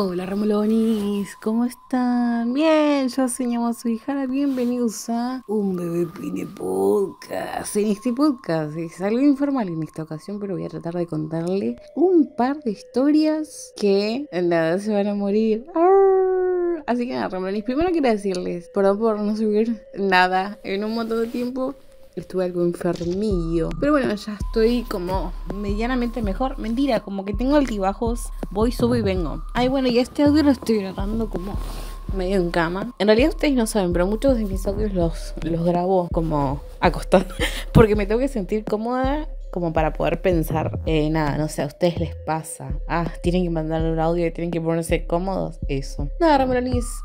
Hola Ramolonis, ¿cómo están? Bien, yo soy su hijara. bienvenidos a Un Bebé Pine Podcast. En este podcast es algo informal en esta ocasión, pero voy a tratar de contarle un par de historias que nada se van a morir. Así que nada, Ramolonis, primero quiero decirles, perdón por no subir nada en un montón de tiempo estuve algo enfermillo. Pero bueno, ya estoy como medianamente mejor. Mentira, como que tengo altibajos, voy, subo y vengo. Ay, bueno, y este audio lo estoy grabando como medio en cama. En realidad ustedes no saben, pero muchos de mis audios los, los grabo como acostado Porque me tengo que sentir cómoda como para poder pensar, eh, nada, no sé, a ustedes les pasa. Ah, tienen que mandarle un audio y tienen que ponerse cómodos. Eso. Nada, Romero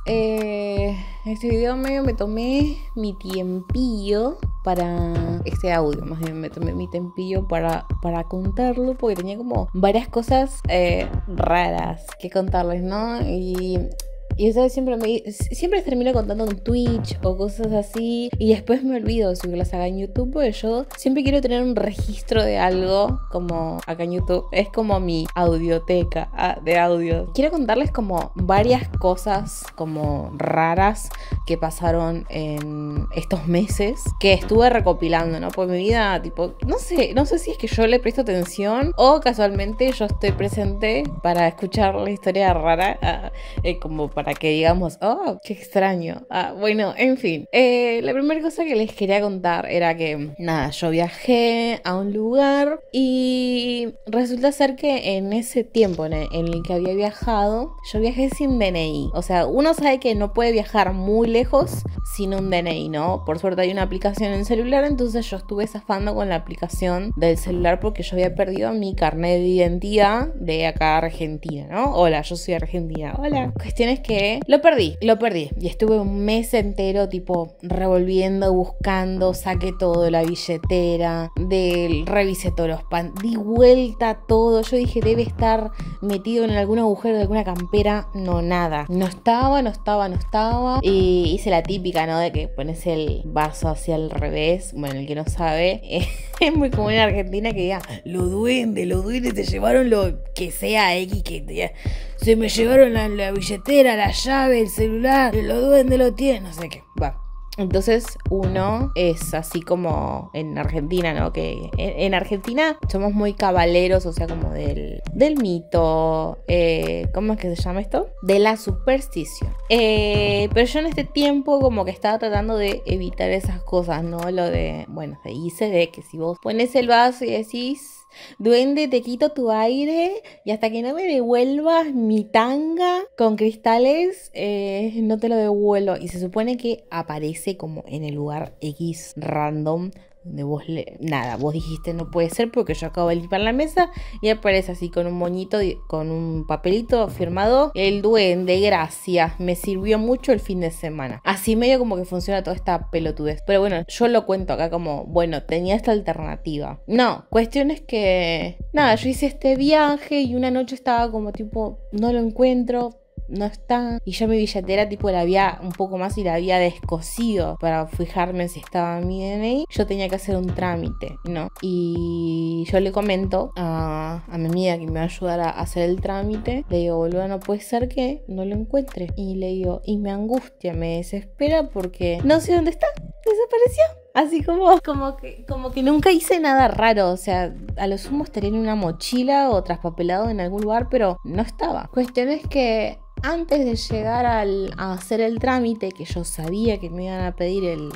eh, este video medio me tomé mi tiempillo para este audio, más bien me tomé mi tiempillo para, para contarlo porque tenía como varias cosas eh, raras que contarles, ¿no? Y y siempre me siempre les termino contando en Twitch o cosas así. Y después me olvido de subirlas acá en YouTube. Porque yo siempre quiero tener un registro de algo. Como acá en YouTube. Es como mi audioteca ah, de audio. Quiero contarles como varias cosas como raras que pasaron en estos meses. Que estuve recopilando, ¿no? Pues mi vida, tipo, no sé, no sé si es que yo le presto atención. O casualmente yo estoy presente para escuchar la historia rara. Ah, eh, como para para que digamos, oh, qué extraño. Ah, bueno, en fin. Eh, la primera cosa que les quería contar era que, nada, yo viajé a un lugar y resulta ser que en ese tiempo en el que había viajado, yo viajé sin DNI. O sea, uno sabe que no puede viajar muy lejos sin un DNI, ¿no? Por suerte hay una aplicación en celular, entonces yo estuve zafando con la aplicación del celular porque yo había perdido mi carnet de identidad de acá Argentina, ¿no? Hola, yo soy argentina. Hola. Cuestiones que lo perdí, lo perdí. Y estuve un mes entero tipo revolviendo, buscando, saqué todo la billetera, del revisé todos los pan, di vuelta todo. Yo dije, debe estar metido en algún agujero de alguna campera. No, nada. No estaba, no estaba, no estaba. Y hice la típica, ¿no? De que pones el vaso hacia el revés. Bueno, el que no sabe, es muy común en Argentina que diga, lo duende, lo duende, te llevaron lo que sea X, que se me llevaron la, la billetera, la llave, el celular, lo duende, lo tiene, no sé qué. Va. Entonces uno es así como en Argentina, ¿no? Que en, Argentina somos muy caballeros o sea, como del, mito, eh, ¿cómo es que se llama esto? De la superstición. Eh, pero yo en este tiempo como que estaba tratando de evitar esas cosas, ¿no? Lo de, bueno, se dice de que si vos pones el vaso y decís Duende, te quito tu aire y hasta que no me devuelvas mi tanga con cristales, eh, no te lo devuelvo. Y se supone que aparece como en el lugar X random donde vos le, nada, vos dijiste no puede ser porque yo acabo de limpiar la mesa y aparece así con un moñito, con un papelito firmado. El duende, gracias, me sirvió mucho el fin de semana. Así medio como que funciona toda esta pelotudez. Pero bueno, yo lo cuento acá como, bueno, tenía esta alternativa. No, cuestión es que, nada, yo hice este viaje y una noche estaba como tipo, no lo encuentro, no está. Y yo mi billetera tipo la había un poco más y la había descosido para fijarme si estaba mi DNI. Yo tenía que hacer un trámite, ¿no? Y yo le comento a, mi amiga que me va a a hacer el trámite. Le digo, boludo, no puede ser que no lo encuentre. Y le digo, y me angustia, me desespera porque no sé dónde está. Desapareció. Así como, como, que, como que nunca hice nada raro, o sea, a lo sumo estaría en una mochila o traspapelado en algún lugar, pero no estaba. Cuestión es que antes de llegar a hacer el trámite, que yo sabía que me iban a pedir el,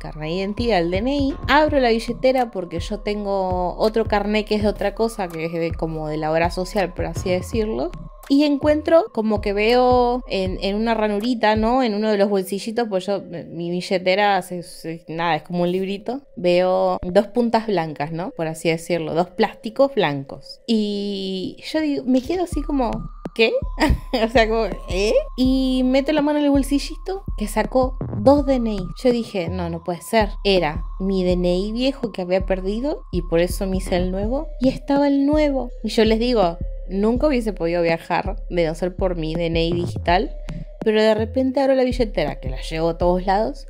carnet de identidad, el DNI, abro la billetera porque yo tengo otro carnet que es de otra cosa, que es como de la obra social, por así decirlo y encuentro como que veo en, en, una ranurita, ¿no? En uno de los bolsillitos, pues yo, eh, mi billetera, es, nada, es como un librito, veo dos puntas blancas, ¿no? Por así decirlo, dos plásticos blancos. Y yo digo, me quedo así como, ¿qué? o sea, como, ¿eh? Y meto la mano en el bolsillito que sacó dos DNI. Yo dije, no, no puede ser. Era mi DNI viejo que había perdido y por eso me hice el nuevo. Y estaba el nuevo. Y yo les digo, nunca hubiese podido viajar de no ser por mi DNI digital, pero de repente abro la billetera que la llevo a todos lados.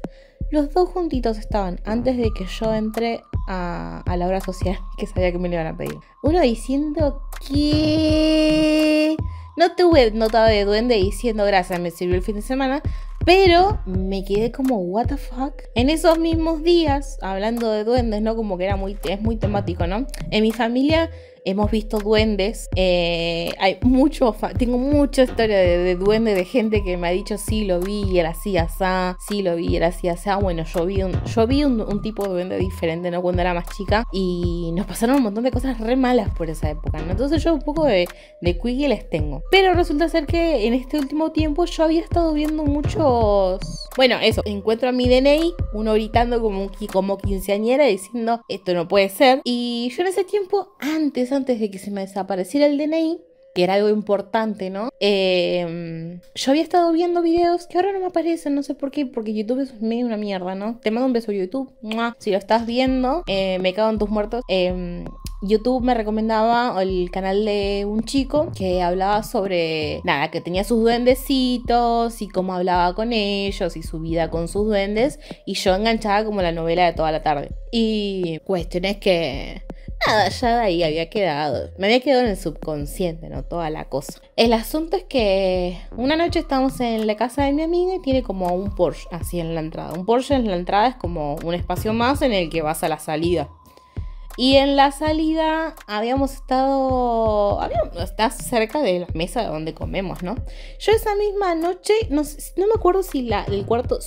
Los dos juntitos estaban antes de que yo entré a, a la hora social que sabía que me lo iban a pedir. Uno diciendo que... No tuve nota de duende diciendo gracias, me sirvió el fin de semana, pero me quedé como, what the fuck. En esos mismos días, hablando de duendes, ¿no? Como que era muy, es muy temático, ¿no? En mi familia Hemos visto duendes. Eh, hay mucho, tengo mucha historia de, duendes, duende, de gente que me ha dicho, sí, lo vi y era así, asá, sí, lo vi era así, asá. Bueno, yo vi un, yo vi un, tipo de duende diferente, ¿no? Cuando era más chica. Y nos pasaron un montón de cosas re malas por esa época, Entonces yo un poco de, de quickie les tengo. Pero resulta ser que en este último tiempo yo había estado viendo muchos... Bueno, eso, encuentro a mi DNA uno gritando como, como quinceañera diciendo, esto no puede ser. Y yo en ese tiempo, antes, antes antes de que se me desapareciera el DNI, que era algo importante, ¿no? Em, yo había estado viendo videos que ahora no me aparecen, no sé por qué, porque YouTube es medio una mierda, ¿no? Te mando un beso YouTube, si lo estás viendo, eh, me cago en tus muertos. Em, YouTube me recomendaba el canal de un chico que hablaba sobre, nada, que tenía sus duendecitos y cómo hablaba con ellos y su vida con sus duendes y yo enganchaba como la novela de toda la tarde. Y cuestiones que nada, ya de ahí había quedado. Me había quedado en el subconsciente, ¿no? Toda la cosa. El asunto es que una noche estamos en la casa de mi amiga y tiene como un Porsche así en la entrada. Un Porsche en la entrada es como un espacio más en el que vas a la salida. Y en la salida habíamos estado. Habíamos, está cerca de la mesa donde comemos, ¿no? Yo esa misma noche, no, me acuerdo si la, el cuarto,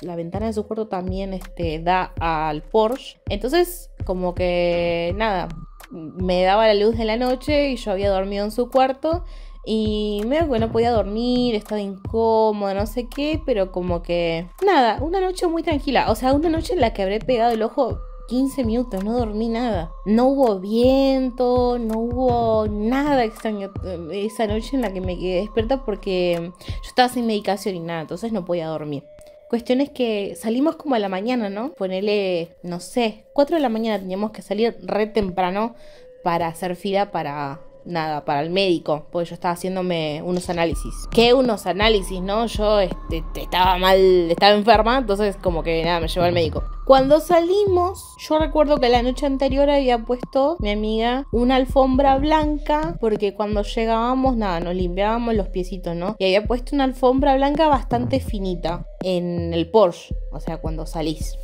la ventana de su cuarto también este, da al Porsche. Entonces, como que nada, me daba la luz de la noche y yo había dormido en su cuarto. Y medio que no podía dormir, estaba incómoda, no sé qué, pero como que. Nada, una noche muy tranquila. O sea, una noche en la que habré pegado el ojo 15 minutos, no dormí nada. No hubo viento, no hubo nada extraño eh, esa noche en la que me quedé despierta porque yo estaba sin medicación y nada, entonces no podía dormir. Cuestión es que salimos como a la mañana, ¿no? Ponele, no sé, 4 de la mañana teníamos que salir re temprano para hacer fila para nada, para el médico, porque yo estaba haciéndome unos análisis. ¿Qué unos análisis, no? Yo este, estaba mal, estaba enferma, entonces como que nada, me llevó al médico. Cuando salimos, yo recuerdo que la noche anterior había puesto mi amiga una alfombra blanca, porque cuando llegábamos, nada, nos limpiábamos los piecitos, ¿no? Y había puesto una alfombra blanca bastante finita en el Porsche, o sea, cuando salís.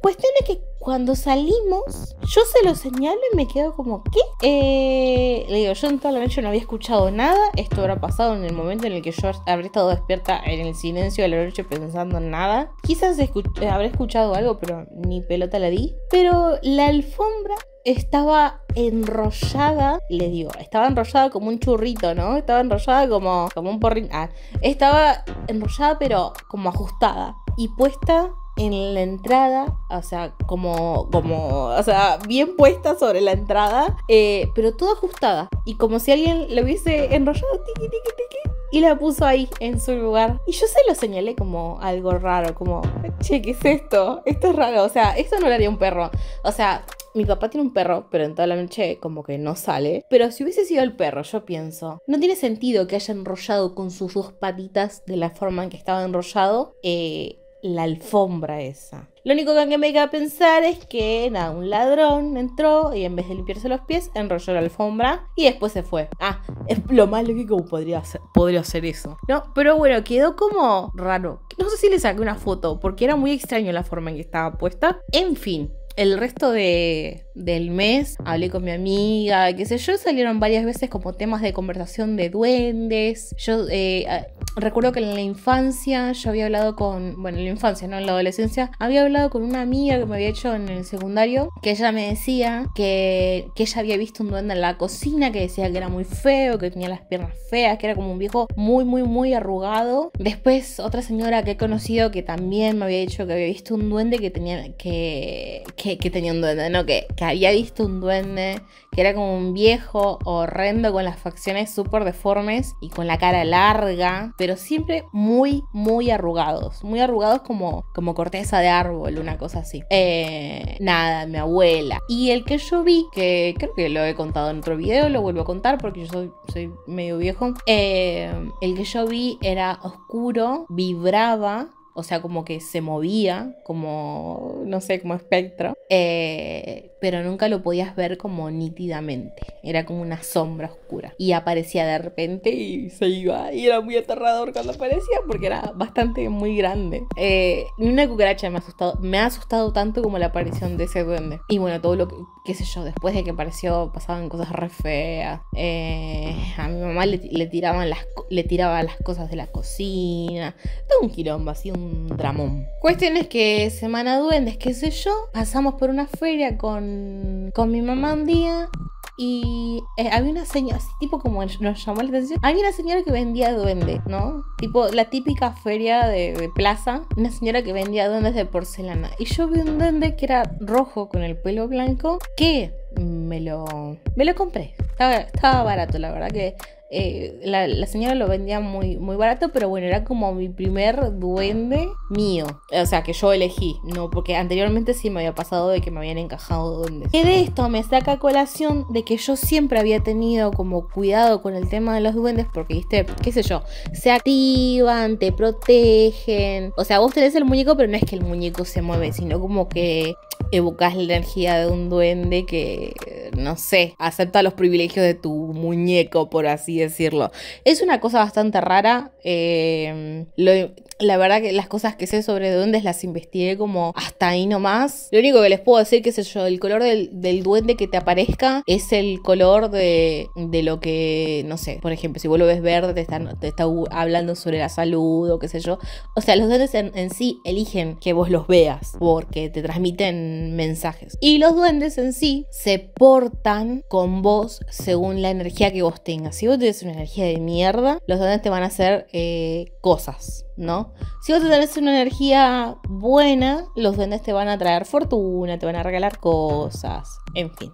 Cuestión es que cuando salimos, yo se lo señalo y me quedo como, ¿qué? Eh, le digo, yo en toda la noche no había escuchado nada. Esto habrá pasado en el momento en el que yo habría estado despierta en el silencio de la noche pensando en nada. Quizás eh, habré escuchado algo, pero ni pelota la di. Pero la alfombra estaba enrollada, Le digo, estaba enrollada como un churrito, ¿no? Estaba enrollada como, como un porrín. Ah, estaba enrollada pero como ajustada y puesta en la entrada, o sea, como, como, o sea, bien puesta sobre la entrada, eh, pero toda ajustada. Y como si alguien la hubiese enrollado, tiqui, tiqui, tiqui, y la puso ahí en su lugar. Y yo se lo señalé como algo raro, como, che, ¿qué es esto? Esto es raro, o sea, esto no lo haría un perro. O sea, mi papá tiene un perro, pero en toda la noche como que no sale. Pero si hubiese sido el perro, yo pienso, no tiene sentido que haya enrollado con sus dos patitas de la forma en que estaba enrollado. Eh, la alfombra esa. Lo único que me queda pensar es que nada, un ladrón entró y en vez de limpiarse los pies, enrolló la alfombra y después se fue. Ah, es lo más lógico que podría hacer, podría hacer eso. No, pero bueno, quedó como raro. No sé si le saqué una foto porque era muy extraño la forma en que estaba puesta. En fin, el resto de, del mes hablé con mi amiga, qué sé yo, salieron varias veces como temas de conversación de duendes. Yo eh, ah, recuerdo que en la infancia yo había hablado con, bueno, en la infancia, no en la adolescencia, había hablado con una amiga que me había hecho en el secundario, que ella me decía que, ella había visto un duende en la cocina, que decía que era muy feo, que tenía las piernas feas, que era como un viejo muy, muy, muy arrugado. Después otra señora que he conocido que también me había dicho que había visto un duende que tenía que que, tenía un duende, no, que, había visto un duende, que era como un viejo horrendo con las facciones súper deformes y con la cara larga, pero siempre muy, muy arrugados, muy arrugados como, como corteza de árbol, una cosa así. Eh, nada, mi abuela. Y el que yo vi, que creo que lo he contado en otro video, lo vuelvo a contar porque yo soy, medio viejo, eh, el que yo vi era oscuro, vibraba o sea, como que se movía, como, no sé, como espectro, eh, pero nunca lo podías ver como nítidamente. Era como una sombra oscura. Y aparecía de repente y se iba. Y era muy aterrador cuando aparecía porque era bastante muy grande. Eh, ni una cucaracha me ha asustado. Me ha asustado tanto como la aparición de ese duende. Y bueno, todo lo que, qué sé yo, después de que apareció pasaban cosas re feas. Eh, a mi mamá le, tiraban las, le tiraban las cosas de la cocina. Todo un quilombo, así un dramón. Cuestiones que Semana Duendes, qué sé yo, pasamos por una feria con con, mi mamá un día y eh, había una señora, así, tipo como nos llamó la atención, había una señora que vendía duendes, ¿no? Tipo la típica feria de, plaza, una señora que vendía duendes de porcelana. Y yo vi un duende que era rojo con el pelo blanco que me lo, me lo compré. estaba barato, la verdad que eh, la, señora lo vendía muy, muy barato, pero bueno, era como mi primer duende mío. O sea, que yo elegí, ¿no? Porque anteriormente sí me había pasado de que me habían encajado duendes. Que de esto me saca colación de que yo siempre había tenido como cuidado con el tema de los duendes, porque, viste, qué sé yo, se activan, te protegen. O sea, vos tenés el muñeco, pero no es que el muñeco se mueve, sino como que evocas la energía de un duende que no sé, acepta los privilegios de tu muñeco, por así decirlo. Es una cosa bastante rara. Eh, la verdad que las cosas que sé sobre duendes las investigué como hasta ahí nomás. Lo único que les puedo decir, qué sé yo, el color del, duende que te aparezca es el color de, lo que, no sé, por ejemplo, si vos lo ves verde, te, está hablando sobre la salud o qué sé yo. O sea, los duendes en, en sí eligen que vos los veas porque te transmiten mensajes. Y los duendes en sí se ponen con vos según la energía que vos tengas. Si vos tenés una energía de mierda, los duendes te van a hacer eh, cosas, ¿no? Si vos tenés una energía buena, los duendes te van a traer fortuna, te van a regalar cosas, en fin.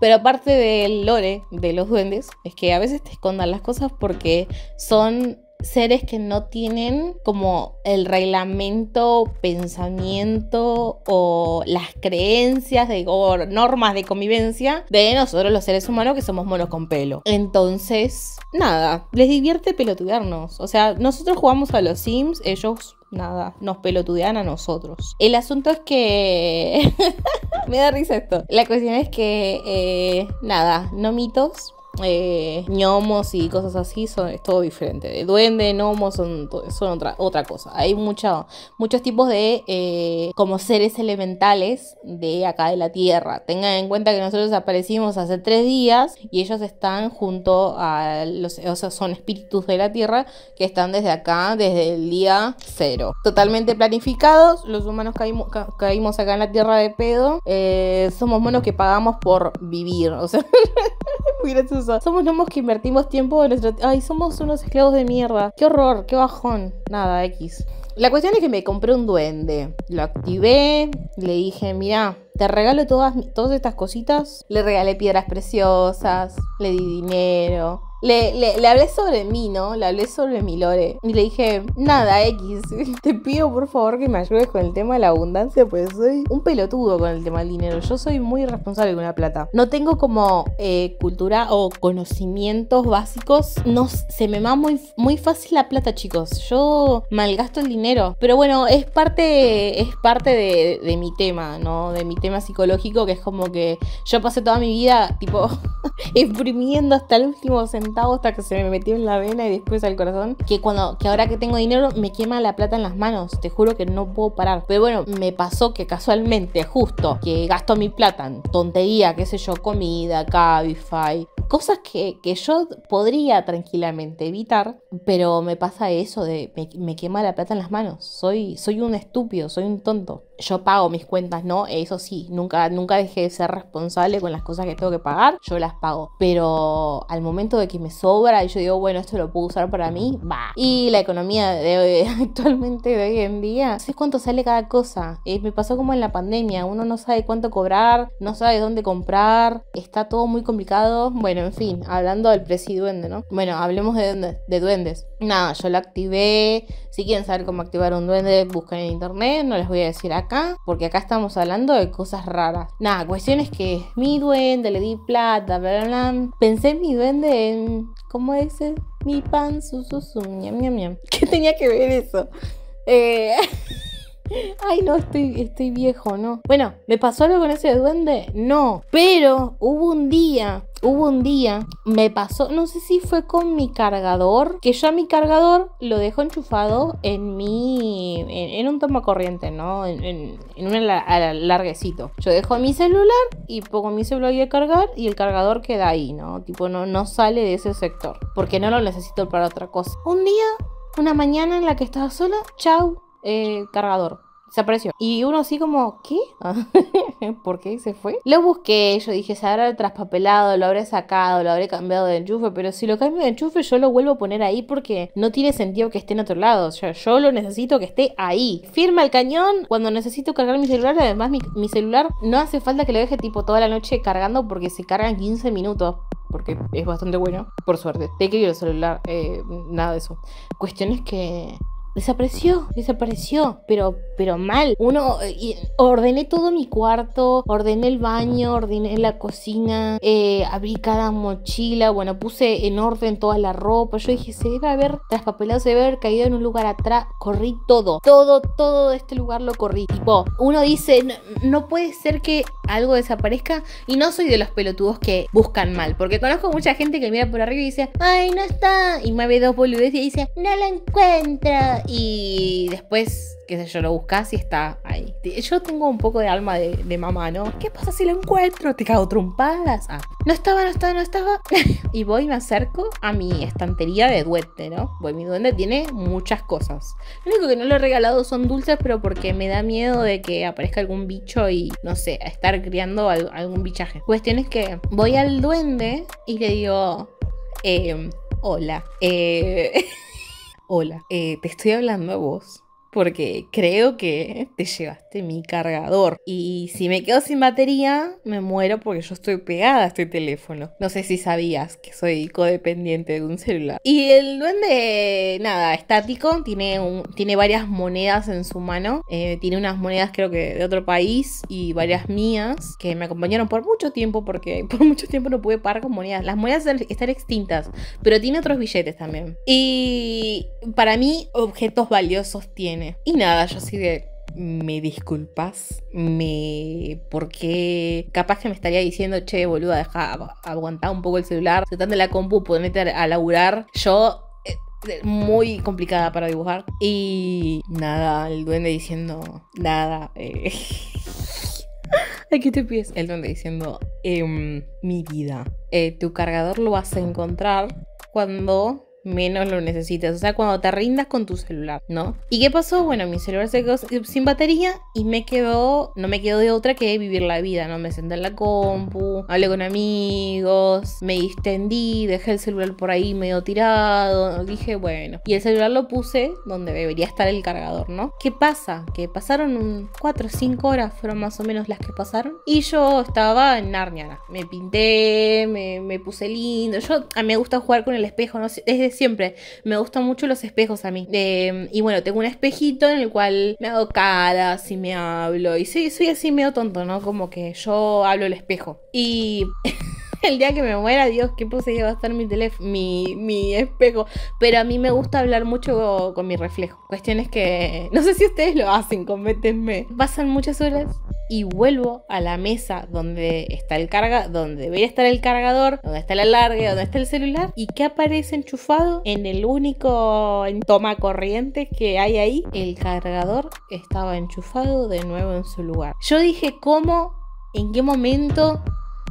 Pero aparte del lore de los duendes, es que a veces te escondan las cosas porque son seres que no tienen como el reglamento, pensamiento o las creencias de, o normas de convivencia de nosotros los seres humanos que somos monos con pelo. Entonces, nada, les divierte pelotudearnos O sea, nosotros jugamos a los Sims, ellos nada, nos pelotudean a nosotros. El asunto es que... Me da risa esto. La cuestión es que, eh, nada, no mitos, eh, gnomos y cosas así, son, es todo diferente. De duende, gnomos son, otra, otra cosa. Hay muchos tipos de eh, como seres elementales de acá de la Tierra. Tengan en cuenta que nosotros aparecimos hace tres días y ellos están junto a los, o sea, son espíritus de la Tierra que están desde acá, desde el día cero. Totalmente planificados, los humanos caímos, caímos acá en la Tierra de pedo. Eh, somos monos que pagamos por vivir, o sea, mira somos los que invertimos tiempo en nuestra... Ay, somos unos esclavos de mierda. Qué horror, qué bajón. Nada, X. La cuestión es que me compré un duende. Lo activé, le dije, mira, te regalo todas, todas estas cositas. Le regalé piedras preciosas, le di dinero. Le, hablé sobre mí, ¿no? Le hablé sobre mi lore. Y le dije, nada, X, te pido por favor que me ayudes con el tema de la abundancia, pues soy un pelotudo con el tema del dinero. Yo soy muy responsable con la plata. No tengo como eh, cultura o conocimientos básicos. No, se me va muy, muy fácil la plata, chicos. Yo malgasto el dinero. Pero bueno, es parte, es parte de, de mi tema, ¿no? De mi tema tema psicológico que es como que yo pasé toda mi vida, tipo, exprimiendo hasta el último centavo, hasta que se me metió en la vena y después al corazón, que cuando, que ahora que tengo dinero me quema la plata en las manos, te juro que no puedo parar. Pero bueno, me pasó que casualmente, justo, que gasto mi plata en tontería, qué sé yo, comida, cabify, cosas que, que, yo podría tranquilamente evitar, pero me pasa eso de me, me, quema la plata en las manos. Soy, soy un estúpido, soy un tonto yo pago mis cuentas, ¿no? Eso sí, nunca, nunca dejé de ser responsable con las cosas que tengo que pagar, yo las pago. Pero al momento de que me sobra y yo digo, bueno, esto lo puedo usar para mí, va. Y la economía de hoy, actualmente de hoy en día, ¿sabes cuánto sale cada cosa. Eh, me pasó como en la pandemia, uno no sabe cuánto cobrar, no sabe dónde comprar, está todo muy complicado. Bueno, en fin, hablando del precio duende, ¿no? Bueno, hablemos de, de duendes. Nada, yo lo activé. Si quieren saber cómo activar un duende, busquen en internet, no les voy a decir acá porque acá estamos hablando de cosas raras. Nada, cuestiones que mi duende, le di plata, bla, Pensé mi duende en, ¿cómo dice? Mi pan, su, su, su, miam, miam, miam. ¿Qué tenía que ver eso? Eh... Ay, no, estoy, estoy viejo, ¿no? Bueno, ¿me pasó algo con ese duende? No, pero hubo un día Hubo un día, me pasó, no sé si fue con mi cargador, que yo a mi cargador lo dejo enchufado en mi. en, un toma corriente, ¿no? En, un larguecito. Yo dejo mi celular y pongo mi celular ahí a cargar y el cargador queda ahí, ¿no? Tipo, no, no sale de ese sector, porque no lo necesito para otra cosa. Un día, una mañana en la que estaba sola, chau, eh, cargador. Desapareció. Y uno así como, ¿qué? ¿Por qué se fue? Lo busqué, yo dije, se habrá traspapelado, lo habré sacado, lo habré cambiado de enchufe, pero si lo cambio de enchufe yo lo vuelvo a poner ahí porque no tiene sentido que esté en otro lado. O sea, yo lo necesito que esté ahí. Firma el cañón cuando necesito cargar mi celular. Además, mi, celular no hace falta que lo deje tipo toda la noche cargando porque se carga en 15 minutos porque es bastante bueno, por suerte. Te quiero el celular, eh, nada de eso. Cuestiones que desapareció, desapareció, pero, pero mal. Uno, ordené todo mi cuarto, ordené el baño, ordené la cocina, eh, abrí cada mochila, bueno, puse en orden toda la ropa. Yo dije, se debe haber traspapelado, se debe haber caído en un lugar atrás. Corrí todo, todo, todo este lugar lo corrí. Tipo, uno dice, no, puede ser que algo desaparezca y no soy de los pelotudos que buscan mal, porque conozco mucha gente que mira por arriba y dice, ay, no está, y me ve dos boludeces y dice, no lo encuentra y después, qué sé yo, lo buscas y está ahí. Yo tengo un poco de alma de, mamá, ¿no? ¿Qué pasa si lo encuentro? Te cago trompadas. Ah, no estaba, no estaba, no estaba. y voy y me acerco a mi estantería de duende, ¿no? voy mi duende tiene muchas cosas. Lo único que no le he regalado son dulces, pero porque me da miedo de que aparezca algún bicho y, no sé, estar criando algún bichaje. Cuestión es que voy al duende y le digo, eh, hola. Eh... Hola, eh, te estoy hablando a vos porque creo que te llevaste mi cargador. Y si me quedo sin batería, me muero porque yo estoy pegada a este teléfono. No sé si sabías que soy codependiente de un celular. Y el duende, nada, estático, tiene, tiene varias monedas en su mano. Eh, tiene unas monedas creo que de otro país y varias mías que me acompañaron por mucho tiempo porque por mucho tiempo no pude pagar con monedas. Las monedas están extintas, pero tiene otros billetes también. Y para mí objetos valiosos tiene. Y nada, yo así de me disculpas, me. porque capaz que me estaría diciendo, che, boluda, dejar un poco el celular, se de la compu, meter a laburar. Yo eh, eh, muy complicada para dibujar. Y nada, el duende diciendo nada. Aquí te pies. El duende diciendo, em, mi vida, eh, tu cargador lo vas a encontrar cuando menos lo necesitas. O sea, cuando te rindas con tu celular, ¿no? ¿Y qué pasó? Bueno, mi celular se quedó sin batería y me quedó, no me quedó de otra que vivir la vida, ¿no? Me senté en la compu, hablé con amigos, me distendí, dejé el celular por ahí medio tirado, dije, bueno. Y el celular lo puse donde debería estar el cargador, ¿no? ¿Qué pasa? Que pasaron 4 o 5 horas, fueron más o menos las que pasaron. Y yo estaba en Narnia, me pinté, me, puse lindo. Yo, a mí me gusta jugar con el espejo, ¿no? Es siempre. Me gustan mucho los espejos a mí. Em, y bueno, tengo un espejito en el cual me hago caras y me hablo. Y soy así medio tonto, ¿no? Como que yo hablo el espejo. Y... el día que me muera, Dios, qué puse va a estar mi teléfono, mi, mi, espejo. Pero a mí me gusta hablar mucho con mi reflejo. Cuestiones que no sé si ustedes lo hacen, Cometenme, Pasan muchas horas y vuelvo a la mesa donde está el carga, donde debería estar el cargador, donde está el alargue, donde está el celular y que aparece enchufado en el único toma corriente que hay ahí. El cargador estaba enchufado de nuevo en su lugar. Yo dije cómo, en qué momento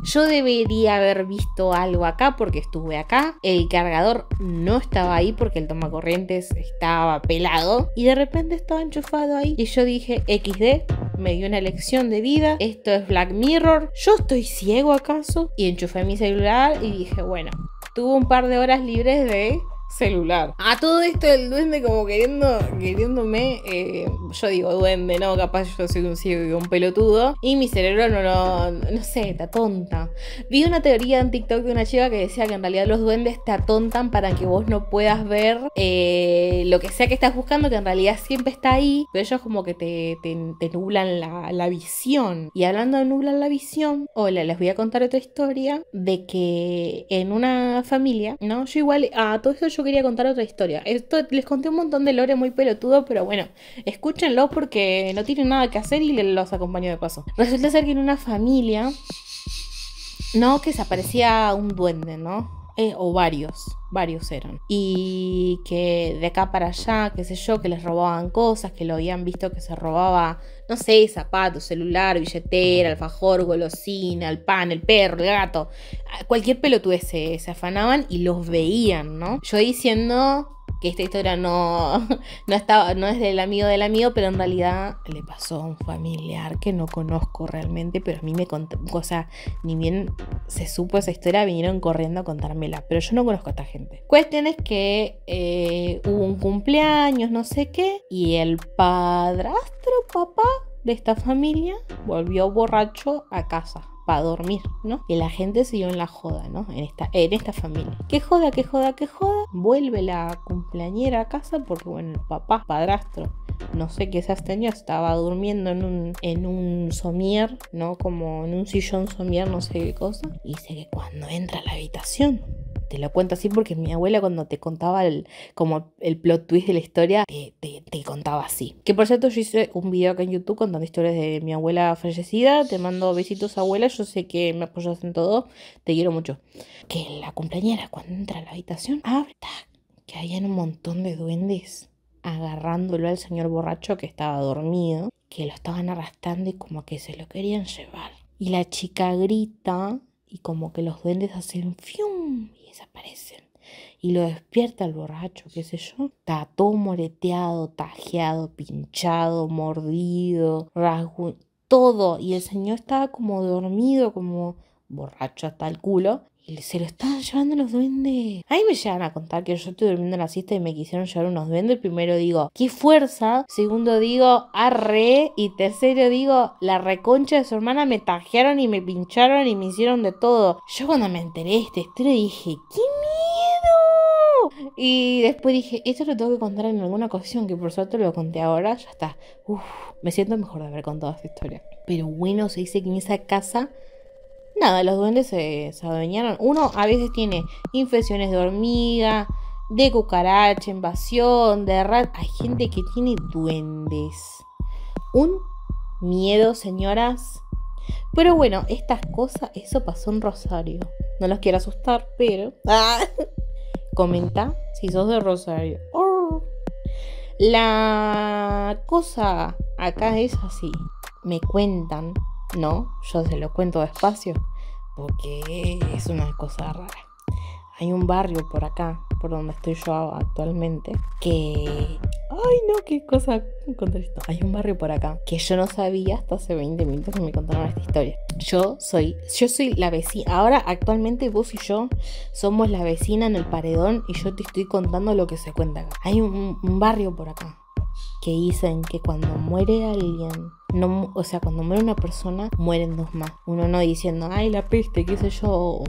yo debería haber visto algo acá porque estuve acá. El cargador no estaba ahí porque el tomacorrientes estaba pelado. Y de repente estaba enchufado ahí. Y yo dije, XD, me dio una lección de vida. Esto es Black Mirror. ¿Yo estoy ciego acaso? Y enchufé mi celular y dije, bueno, tuve un par de horas libres de celular. A todo esto el duende como queriendo, queriéndome, eh, yo digo duende, no, capaz yo soy un ciego y un pelotudo. Y mi cerebro no, no, sé, está tonta. Vi una teoría en TikTok de una chica que decía que en realidad los duendes te atontan para que vos no puedas ver eh, lo que sea que estás buscando, que en realidad siempre está ahí, pero ellos como que te, nublan la, la, visión. Y hablando de nublan la visión, hola, les voy a contar otra historia de que en una familia, ¿no? Yo igual, a todo esto yo quería contar otra historia. Esto les conté un montón de lore muy pelotudo, pero bueno, escúchenlo porque no tienen nada que hacer y los acompaño de paso. Resulta ser que en una familia, no, que se aparecía un duende, ¿no? Eh, o varios, varios eran. Y que de acá para allá, qué sé yo, que les robaban cosas, que lo habían visto que se robaba, no sé, zapatos, celular, billetera, alfajor, golosina, el pan, el perro, el gato, cualquier pelotudo ese se afanaban y los veían, ¿no? Yo diciendo, que esta historia no, no, estaba, no es del amigo del amigo, pero en realidad le pasó a un familiar que no conozco realmente, pero a mí me contó, o sea, ni bien se supo esa historia, vinieron corriendo a contármela, pero yo no conozco a esta gente. es que eh, hubo un cumpleaños, no sé qué, y el padrastro, papá de esta familia, volvió borracho a casa para dormir, ¿no? Y la gente siguió en la joda, ¿no? En esta, en esta familia. ¿Qué joda, qué joda, qué joda? Vuelve la cumpleañera a casa porque, bueno, el papá, padrastro, no sé qué se tenido, estaba durmiendo en un, en un somier, ¿no? Como en un sillón somier, no sé qué cosa. Y dice que cuando entra a la habitación, te lo cuento así porque mi abuela cuando te contaba el, como el plot twist de la historia, te, contaba así. Que por cierto yo hice un video acá en YouTube contando historias de mi abuela fallecida. Te mando besitos abuela, yo sé que me apoyas en todo, te quiero mucho. Que la compañera cuando entra a la habitación, abre, que habían un montón de duendes agarrándolo al señor borracho que estaba dormido, que lo estaban arrastrando y como que se lo querían llevar. Y la chica grita y como que los duendes hacen fium desaparecen. Y lo despierta el borracho, qué sé yo. Está todo moreteado, tajeado, pinchado, mordido, rasguñado, todo. Y el señor estaba como dormido, como borracho hasta el culo se lo estaban llevando los duendes. Ahí me llegan a contar que yo estoy durmiendo en la siesta y me quisieron llevar unos duendes. Primero digo, qué fuerza. Segundo digo, arre. Y tercero digo, la reconcha de su hermana me tajearon y me pincharon y me hicieron de todo. Yo cuando me enteré de este historia dije, ¡qué miedo! Y después dije, esto lo tengo que contar en alguna ocasión, que por suerte lo conté ahora, ya está. Uf, me siento mejor de haber contado esta historia. Pero bueno, se dice que en esa casa nada, los duendes se, adueñaron. Uno a veces tiene infecciones de hormiga, de cucaracha, invasión, de rat. Hay gente que tiene duendes. Un miedo, señoras. Pero bueno, estas cosas, eso pasó en Rosario. No los quiero asustar, pero. Ah, comenta si sos de Rosario. La cosa acá es así. Me cuentan no, yo se lo cuento despacio, porque es una cosa rara. Hay un barrio por acá, por donde estoy yo actualmente, que... Ay, no, qué cosa esto. Hay un barrio por acá que yo no sabía hasta hace 20 minutos que me contaron esta historia. Yo soy, yo soy la vecina. Ahora, actualmente vos y yo somos la vecina en el paredón y yo te estoy contando lo que se cuenta acá. Hay un barrio por acá que dicen que cuando muere alguien, no, o sea, cuando muere una persona, mueren dos más. Uno no diciendo, ay, la peste, qué sé yo, o,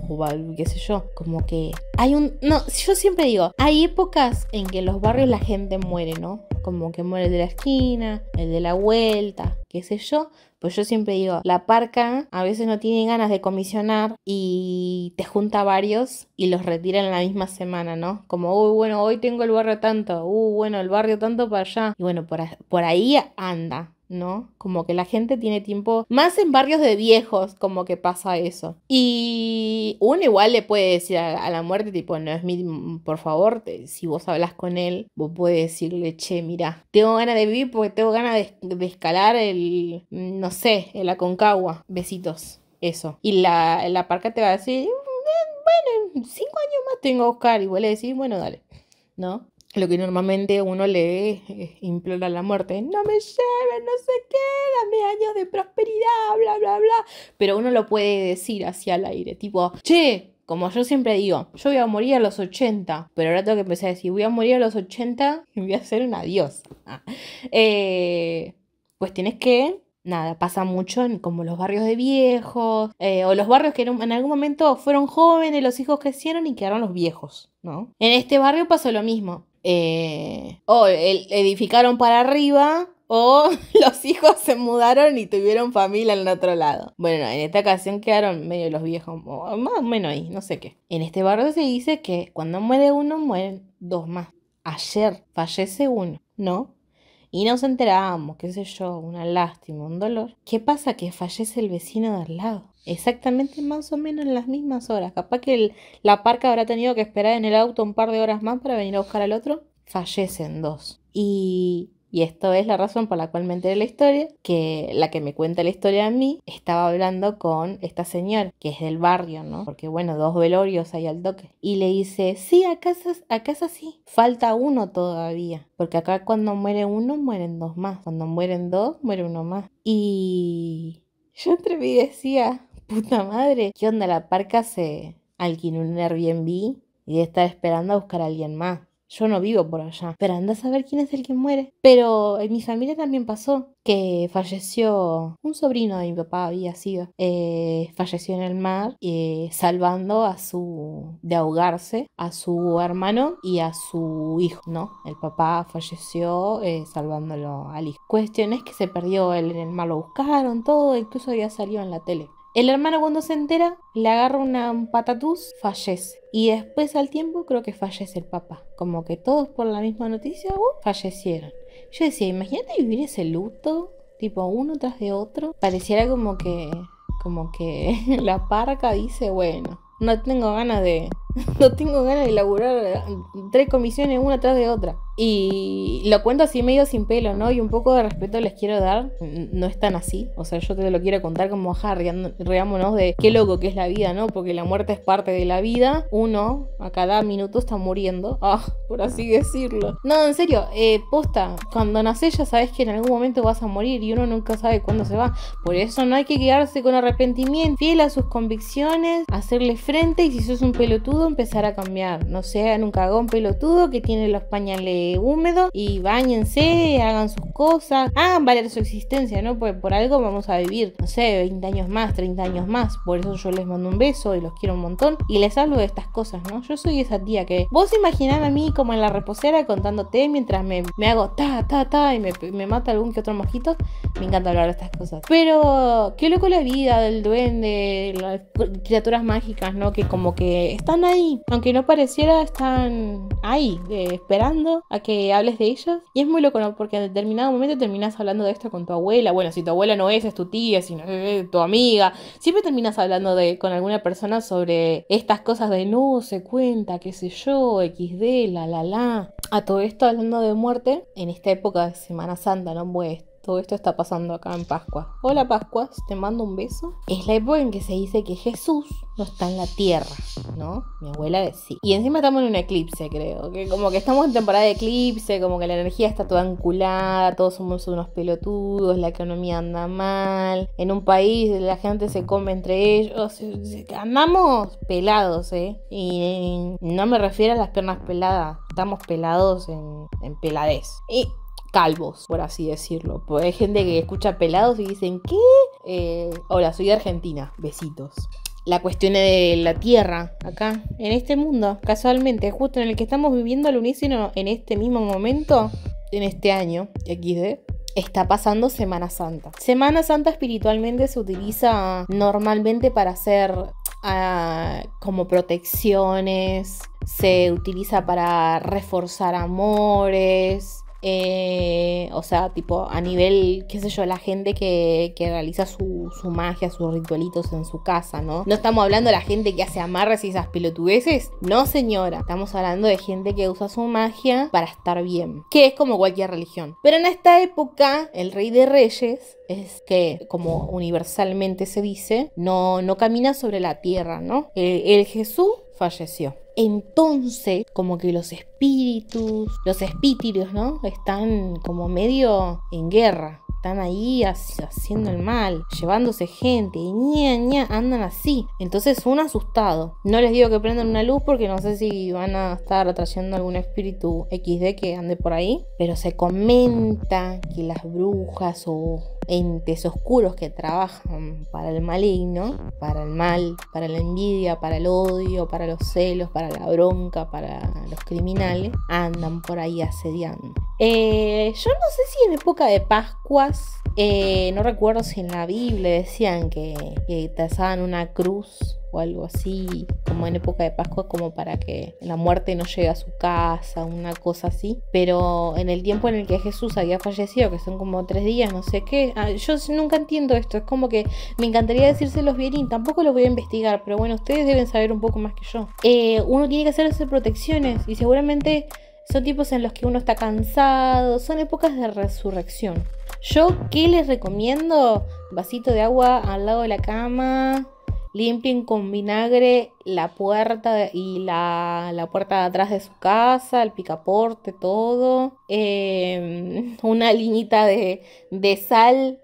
qué sé yo. Como que hay un... No, yo siempre digo, hay épocas en que en los barrios la gente muere, ¿no? Como que muere el de la esquina, el de la vuelta, qué sé yo. Pues yo siempre digo, la parca a veces no tiene ganas de comisionar y te junta varios y los retira en la misma semana, ¿no? Como, uy, bueno, hoy tengo el barrio tanto, uy, bueno, el barrio tanto para allá. Y bueno, por, ahí anda. ¿no? Como que la gente tiene tiempo, más en barrios de viejos, como que pasa eso. Y uno igual le puede decir a, la muerte, tipo, no es mi, por favor, si vos hablas con él, vos puedes decirle, che, mira, tengo ganas de vivir porque tengo ganas de, escalar el, no sé, el Aconcagua. Besitos, eso. Y la, la parca te va a decir, mm, eh, bueno, cinco años más tengo que buscar, y vos le decís, bueno, dale, ¿no? lo que normalmente uno le implora la muerte, no me lleven, no se qué, dame años de prosperidad, bla, bla, bla. Pero uno lo puede decir hacia el aire, tipo, che, como yo siempre digo, yo voy a morir a los 80, pero ahora tengo que empezar a decir, voy a morir a los 80 y voy a ser un adiós eh, pues tienes que nada, pasa mucho en como los barrios de viejos, eh, o los barrios que en, algún momento fueron jóvenes, los hijos crecieron y quedaron los viejos, ¿no? En este barrio pasó lo mismo. Eh, o edificaron para arriba o los hijos se mudaron y tuvieron familia en el otro lado. Bueno, en esta ocasión quedaron medio los viejos, más o menos ahí, no sé qué. En este barrio se dice que cuando muere uno, mueren dos más. Ayer fallece uno, ¿no? Y nos enterábamos, qué sé yo, una lástima, un dolor. ¿Qué pasa que fallece el vecino de al lado? exactamente más o menos en las mismas horas. Capaz que la parca habrá tenido que esperar en el auto un par de horas más para venir a buscar al otro. Fallecen dos. Y, esto es la razón por la cual me enteré la historia, que la que me cuenta la historia a mí estaba hablando con esta señora, que es del barrio, ¿no? Porque bueno, dos velorios hay al toque. Y le dice, sí, acá es, acá es así, falta uno todavía. Porque acá cuando muere uno, mueren dos más. Cuando mueren dos, muere uno más. Y yo entre mí decía, puta madre, ¿qué onda? La parca se alquiló un Airbnb y está esperando a buscar a alguien más. Yo no vivo por allá, pero anda a saber quién es el que muere. Pero en mi familia también pasó que falleció un sobrino de mi papá, había sido. Eh, falleció en el mar, eh, salvando a su. de ahogarse, a su hermano y a su hijo, ¿no? El papá falleció eh, salvándolo al hijo. Cuestión que se perdió él en el mar, lo buscaron todo, incluso había salido en la tele. El hermano cuando se entera le agarra una, un patatús, fallece. Y después al tiempo creo que fallece el papá. Como que todos por la misma noticia uh, fallecieron. Yo decía, imagínate vivir ese luto, tipo uno tras de otro. Pareciera como que, como que la parca dice, bueno, no tengo ganas de, no tengo ganas de laburar tres comisiones una tras de otra. Y lo cuento así medio sin pelo, ¿no? Y un poco de respeto les quiero dar. No es tan así. O sea, yo te lo quiero contar como, ajá, reámonos de qué loco que es la vida, ¿no? Porque la muerte es parte de la vida. Uno a cada minuto está muriendo. Ah, por así decirlo. No, en serio, eh, posta. Cuando naces ya sabes que en algún momento vas a morir y uno nunca sabe cuándo se va. Por eso no hay que quedarse con arrepentimiento. Fiel a sus convicciones, hacerle frente y si sos un pelotudo, empezar a cambiar. No sean un cagón pelotudo que tiene los pañales húmedos y bañense, hagan sus cosas, hagan valer su existencia, ¿no? Pues por algo vamos a vivir, no sé, 20 años más, 30 años más. Por eso yo les mando un beso y los quiero un montón y les hablo de estas cosas, ¿no? Yo soy esa tía que vos imaginad a mí como en la reposera contándote mientras me, me hago ta, ta, ta y me, me mata algún que otro mojito, Me encanta hablar de estas cosas. Pero qué loco la vida del duende, las criaturas mágicas, ¿no? Que como que están ahí aunque no pareciera, están ahí, eh, esperando a que hables de ellos. Y es muy loco, Porque en determinado momento terminas hablando de esto con tu abuela. Bueno, si tu abuela no es, es tu tía, si no es, tu amiga. Siempre terminas hablando de, con alguna persona sobre estas cosas de no se cuenta, qué sé yo, XD, la la la. A todo esto hablando de muerte, en esta época de Semana Santa, ¿no? Pues todo esto está pasando acá en Pascua. Hola Pascuas, te mando un beso. Es la época en que se dice que Jesús no está en la tierra, ¿no? Mi abuela decía. Y encima estamos en un eclipse, creo. Que como que estamos en temporada de eclipse, como que la energía está toda anculada, todos somos unos pelotudos, la economía anda mal. En un país la gente se come entre ellos. Andamos pelados, ¿eh? Y no me refiero a las piernas peladas. Estamos pelados en, en peladez. Y calvos, por así decirlo. Pues hay gente que escucha pelados y dicen, ¿qué? Eh, hola, soy de Argentina, besitos. La cuestión de la tierra, acá, en este mundo, casualmente, justo en el que estamos viviendo al unísono en este mismo momento, en este año, XD, está pasando Semana Santa. Semana Santa espiritualmente se utiliza normalmente para hacer ah, como protecciones, se utiliza para reforzar amores, eh, o sea, tipo a nivel, qué sé yo, la gente que, realiza su, magia, sus ritualitos en su casa, ¿no? No estamos hablando de la gente que hace amarras y esas pelotudeces. No, señora. Estamos hablando de gente que usa su magia para estar bien. Que es como cualquier religión. Pero en esta época, el rey de reyes es que, como universalmente se dice, no, no camina sobre la tierra, ¿no? Eh, el Jesús falleció. Entonces, como que los espíritus, los espíritus, ¿no? Están como medio en guerra. Están ahí haciendo el mal, llevándose gente, y ña, andan así. Entonces, un asustado. No les digo que prendan una luz porque no sé si van a estar atrayendo algún espíritu XD que ande por ahí. Pero se comenta que las brujas o entes oscuros que trabajan para el maligno, para el mal, para la envidia, para el odio, para los celos, para la bronca, para los criminales, andan por ahí asediando. Eh, yo no sé si en época de Pascuas, eh, no recuerdo si en la Biblia decían que, que trazaban una cruz o algo así, como en época de Pascua, como para que la muerte no llegue a su casa, una cosa así. Pero en el tiempo en el que Jesús había fallecido, que son como tres días, no sé qué, ah, yo nunca entiendo esto, es como que me encantaría decírselos bien y tampoco lo voy a investigar, pero bueno, ustedes deben saber un poco más que yo. Eh, uno tiene que hacerse protecciones y seguramente son tipos en los que uno está cansado, son épocas de resurrección. Yo, ¿qué les recomiendo? Vasito de agua al lado de la cama, limpien con vinagre la puerta y la, puerta de atrás de su casa, el picaporte, todo. Em, una liñita de, sal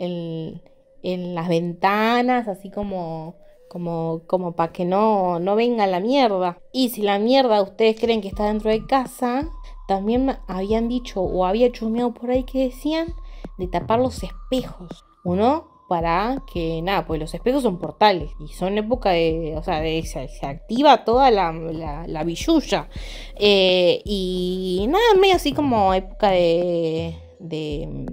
en, las ventanas, así como, como, para que no, no venga la mierda. Y si la mierda ustedes creen que está dentro de casa, también habían dicho o había chumeado por ahí que decían de tapar los espejos. uno para que nada, pues los espejos son portales y son época de, o sea, se, activa toda la, la, la billulla. Eh, y nada, medio así como época de, de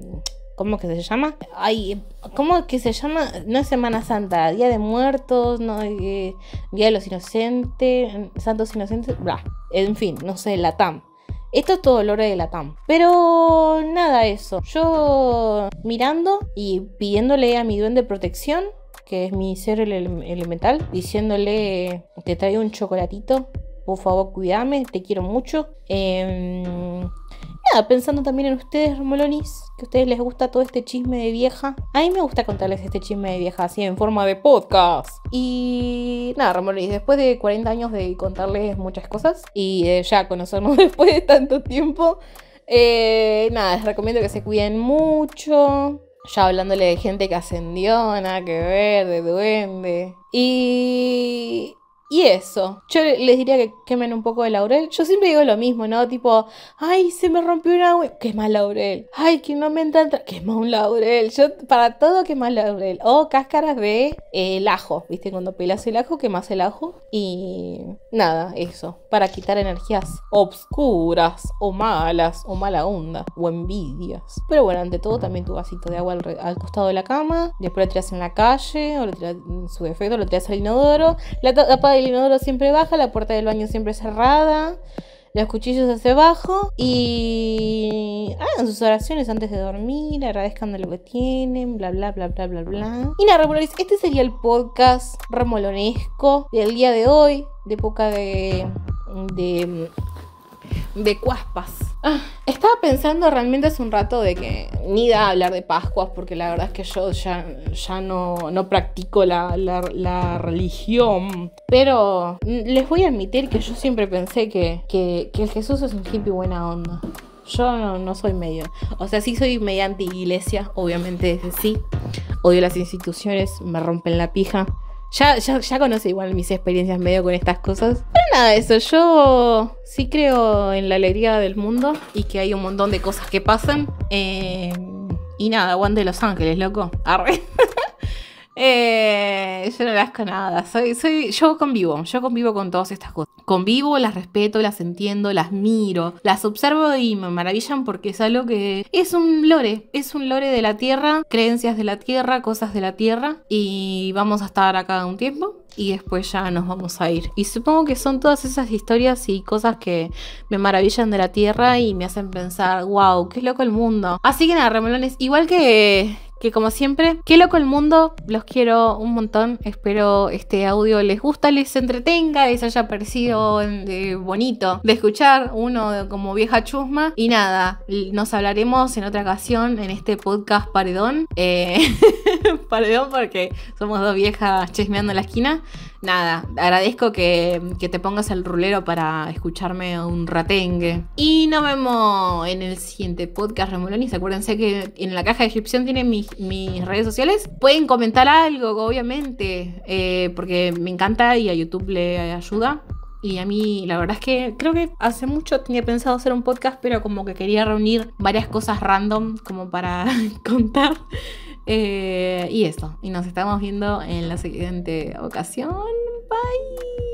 ¿cómo que se llama? Ay, ¿cómo que se llama? No es Semana Santa, Día de Muertos, no, eh, Día de los Inocentes, Santos Inocentes, bla, en fin, no sé, la TAM. Esto es todo lore de la TAM. Pero nada, eso. Yo mirando y pidiéndole a mi duende protección, que es mi ser elemental, diciéndole: Te traigo un chocolatito, por favor, cuídame, te quiero mucho. Eh, nada, pensando también en ustedes, Romolonis, que a ustedes les gusta todo este chisme de vieja. A mí me gusta contarles este chisme de vieja, así en forma de podcast. Y nada, Romolonis, después de 40 años de contarles muchas cosas y ya conocernos después de tanto tiempo, eh, nada, les recomiendo que se cuiden mucho. Ya hablándole de gente que ascendió, nada que ver, de duende. Y y eso, yo les diría que quemen un poco de laurel. Yo siempre digo lo mismo, ¿no? Tipo, ay, se me rompió una agua Quema laurel. Ay, que no me entra. Quema un laurel. Yo, para todo, quema laurel. O cáscaras de el eh, ajo, ¿viste? Cuando pelas el ajo, quemas el ajo. Y nada, eso. Para quitar energías obscuras, o malas, o mala onda, o envidias. Pero bueno, ante todo, también tu vasito de agua al, costado de la cama. Después lo tiras en la calle, o lo tiras en su defecto, lo tiras al inodoro. La tapa el inodoro siempre baja, la puerta del baño siempre cerrada, los cuchillos hacia abajo y hagan sus oraciones antes de dormir, agradezcan de lo que tienen, bla bla bla bla bla bla. Y nada, este sería el podcast remolonesco del día de hoy, de época de, de de cuaspas. Ah, estaba pensando realmente hace un rato de que ni da hablar de Pascuas, porque la verdad es que yo ya, ya no, no practico la, religión. Pero les voy a admitir que yo siempre pensé que, que, que Jesús es un hippie buena onda. Yo no, soy medio. O sea, sí soy medio anti iglesia, obviamente, sí. Odio las instituciones, me rompen la pija. Ya, ya, conoce igual mis experiencias medio con estas cosas. Pero nada de eso, yo sí creo en la alegría del mundo y que hay un montón de cosas que pasan. Eh, y nada, Juan de Los Ángeles, loco. Arre. Eh, yo no las con nada. Soy, soy, yo convivo, yo convivo con todas estas cosas. Convivo, las respeto, las entiendo, las miro, las observo y me maravillan porque es algo que es un lore, es un lore de la tierra, creencias de la tierra, cosas de la tierra. Y vamos a estar acá un tiempo y después ya nos vamos a ir. Y supongo que son todas esas historias y cosas que me maravillan de la Tierra y me hacen pensar, wow, qué loco el mundo. Así que nada, remolones, igual que, que como siempre, qué loco el mundo, los quiero un montón, espero este audio les gusta, les entretenga, les haya parecido eh, bonito de escuchar, uno como vieja chusma, y nada, nos hablaremos en otra ocasión en este podcast Paredón. Eh, Perdón porque somos dos viejas chismeando en la esquina. Nada, agradezco que, que te pongas el rulero para escucharme un ratengue. Y nos vemos en el siguiente podcast, Remolonis. Acuérdense que en la caja de descripción tienen mis, mis redes sociales. Pueden comentar algo, obviamente, eh, porque me encanta y a YouTube le ayuda. Y a mí, la verdad es que creo que hace mucho tenía pensado hacer un podcast, pero como que quería reunir varias cosas random como para contar. Eh, y esto y nos estamos viendo en la siguiente ocasión. Bye.